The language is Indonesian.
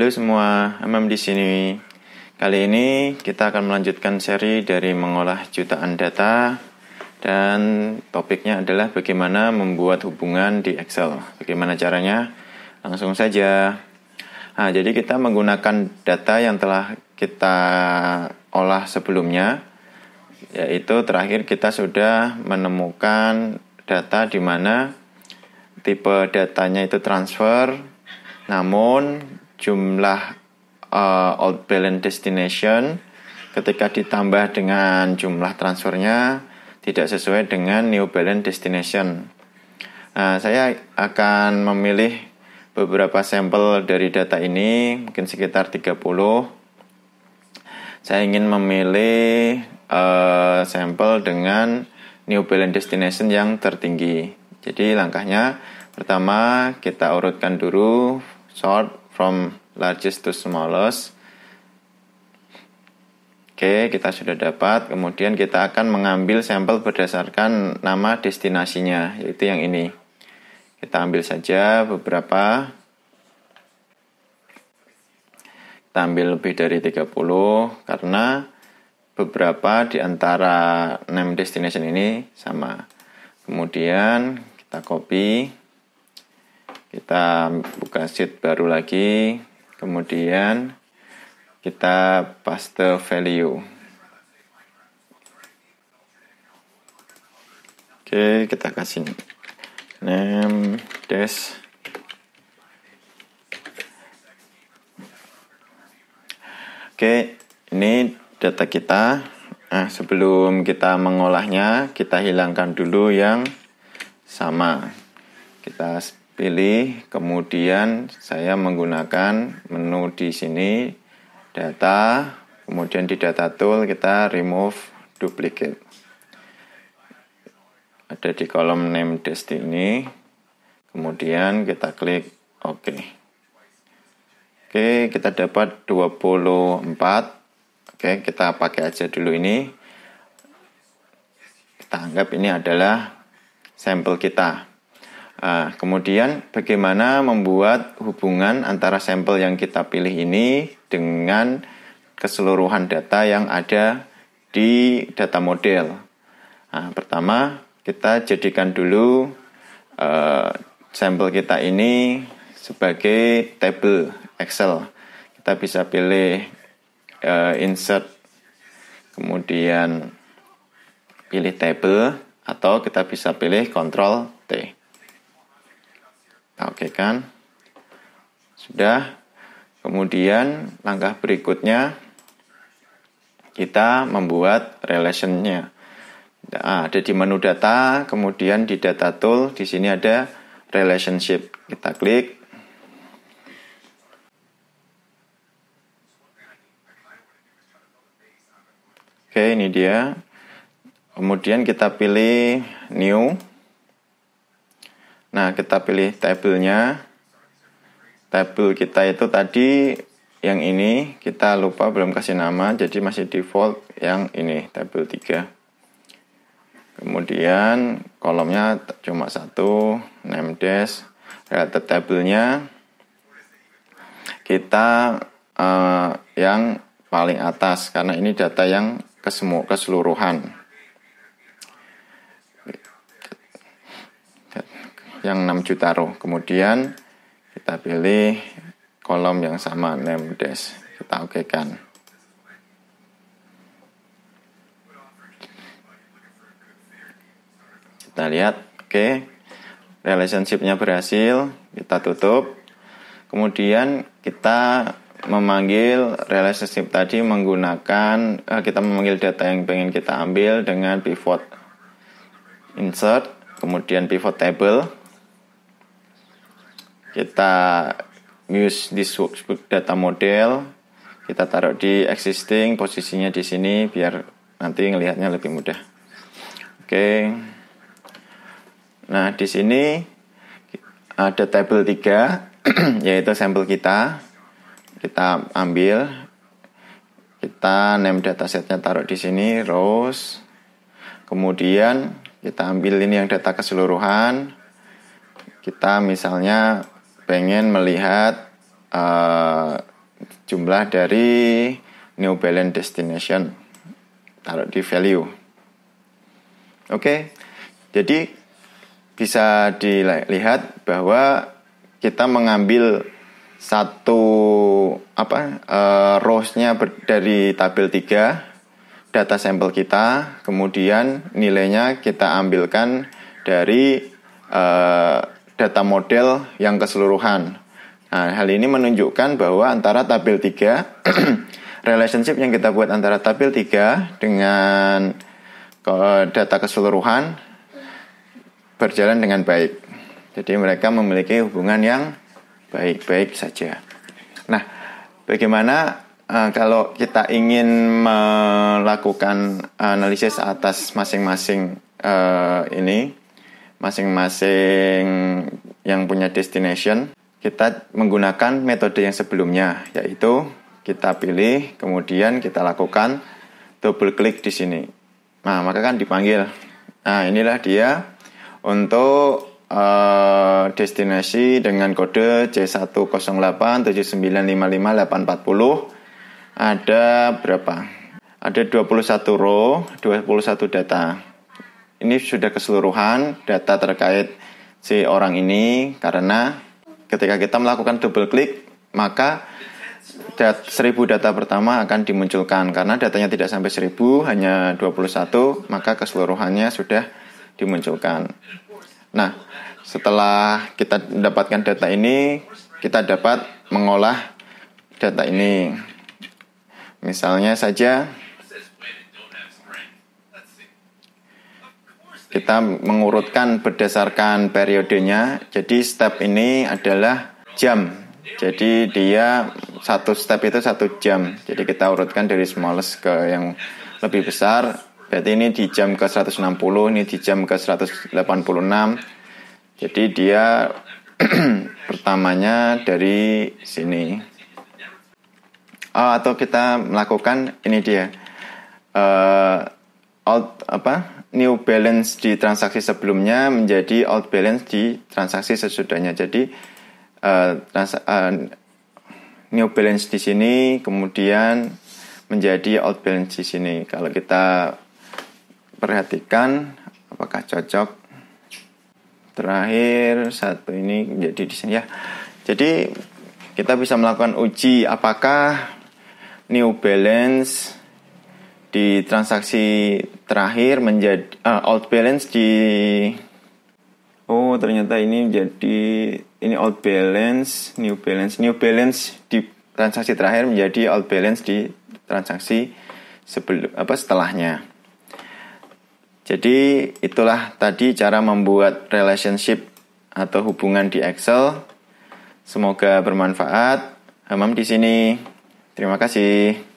Halo semua, MM di sini. Kali ini kita akan melanjutkan seri dari mengolah jutaan data dan topiknya adalah bagaimana membuat hubungan di Excel. Bagaimana caranya? Langsung saja. Nah, jadi kita menggunakan data yang telah kita olah sebelumnya yaitu terakhir kita sudah menemukan data di mana tipe datanya itu transfer namun jumlah uh, balance destination ketika ditambah dengan jumlah transfernya tidak sesuai dengan new balance destination. Nah, saya akan memilih beberapa sampel dari data ini, mungkin sekitar 30. Saya ingin memilih uh, sampel dengan new balance destination yang tertinggi. Jadi langkahnya pertama kita urutkan dulu short, from largest to smallest. Oke, kita sudah dapat. Kemudian kita akan mengambil sampel berdasarkan nama destinasinya, yaitu yang ini. Kita ambil saja beberapa. Kita ambil lebih dari 30 karena beberapa di antara name destination ini sama. Kemudian kita copy kita buka sheet baru lagi kemudian kita paste value oke kita kasih name dash oke ini data kita nah sebelum kita mengolahnya kita hilangkan dulu yang sama kita pilih, kemudian saya menggunakan menu di sini data, kemudian di data tool kita remove duplicate. Ada di kolom name destiny, kemudian kita klik OK. Oke, kita dapat 24. Oke, kita pakai aja dulu ini. Kita anggap ini adalah sampel kita. Nah, kemudian bagaimana membuat hubungan antara sampel yang kita pilih ini dengan keseluruhan data yang ada di data model. Nah, pertama kita jadikan dulu eh, sampel kita ini sebagai table Excel. Kita bisa pilih eh, insert, kemudian pilih table atau kita bisa pilih control T. Kita oke kan? Sudah. Kemudian langkah berikutnya kita membuat relationnya. Nah, ada di menu data, kemudian di data tool di sini ada relationship. Kita klik. Oke, ini dia. Kemudian kita pilih new Nah, kita pilih tabelnya. Tabel kita itu tadi yang ini kita lupa belum kasih nama, jadi masih default yang ini, tabel 3. Kemudian kolomnya cuma satu, name dash, related tabelnya kita uh, yang paling atas karena ini data yang kesemu keseluruhan. yang 6 juta row. Kemudian kita pilih kolom yang sama name dash. Kita oke kan. Kita lihat, oke. Okay. Relationship-nya berhasil, kita tutup. Kemudian kita memanggil relationship tadi menggunakan eh, kita memanggil data yang pengen kita ambil dengan pivot insert kemudian pivot table kita use this workbook data model kita taruh di existing posisinya di sini biar nanti ngelihatnya lebih mudah oke okay. nah di sini ada table 3 yaitu sampel kita kita ambil kita name datasetnya taruh di sini rows kemudian kita ambil ini yang data keseluruhan kita misalnya pengen melihat uh, jumlah dari New Balance Destination taruh di value. Oke, okay. jadi bisa dilihat bahwa kita mengambil satu apa uh, rowsnya dari tabel 3 data sampel kita kemudian nilainya kita ambilkan dari uh, data model yang keseluruhan. Nah, hal ini menunjukkan bahwa antara tabel 3 relationship yang kita buat antara tabel 3 dengan eh, data keseluruhan berjalan dengan baik. Jadi mereka memiliki hubungan yang baik-baik saja. Nah, bagaimana uh, kalau kita ingin melakukan analisis atas masing-masing uh, ini masing-masing yang punya destination kita menggunakan metode yang sebelumnya yaitu kita pilih kemudian kita lakukan double klik di sini nah maka kan dipanggil nah inilah dia untuk uh, destinasi dengan kode c 1087955840 ada berapa ada 21 row 21 data ini sudah keseluruhan data terkait si orang ini karena ketika kita melakukan double klik maka dat, 1000 data pertama akan dimunculkan karena datanya tidak sampai seribu hanya 21 maka keseluruhannya sudah dimunculkan nah setelah kita mendapatkan data ini kita dapat mengolah data ini misalnya saja Kita mengurutkan berdasarkan periodenya. Jadi step ini adalah jam. Jadi dia satu step itu satu jam. Jadi kita urutkan dari smallest ke yang lebih besar. Berarti ini di jam ke 160, ini di jam ke 186. Jadi dia pertamanya dari sini. Oh, atau kita melakukan ini dia. Eh, out apa new balance di transaksi sebelumnya menjadi out balance di transaksi sesudahnya. Jadi uh, trans, uh, new balance di sini kemudian menjadi out balance di sini. Kalau kita perhatikan apakah cocok. Terakhir satu ini menjadi di sini ya. Jadi kita bisa melakukan uji apakah new balance di transaksi terakhir menjadi uh, eh, out balance di oh ternyata ini jadi ini out balance new balance new balance di transaksi terakhir menjadi out balance di transaksi sebelum apa setelahnya jadi itulah tadi cara membuat relationship atau hubungan di Excel semoga bermanfaat Hamam di sini terima kasih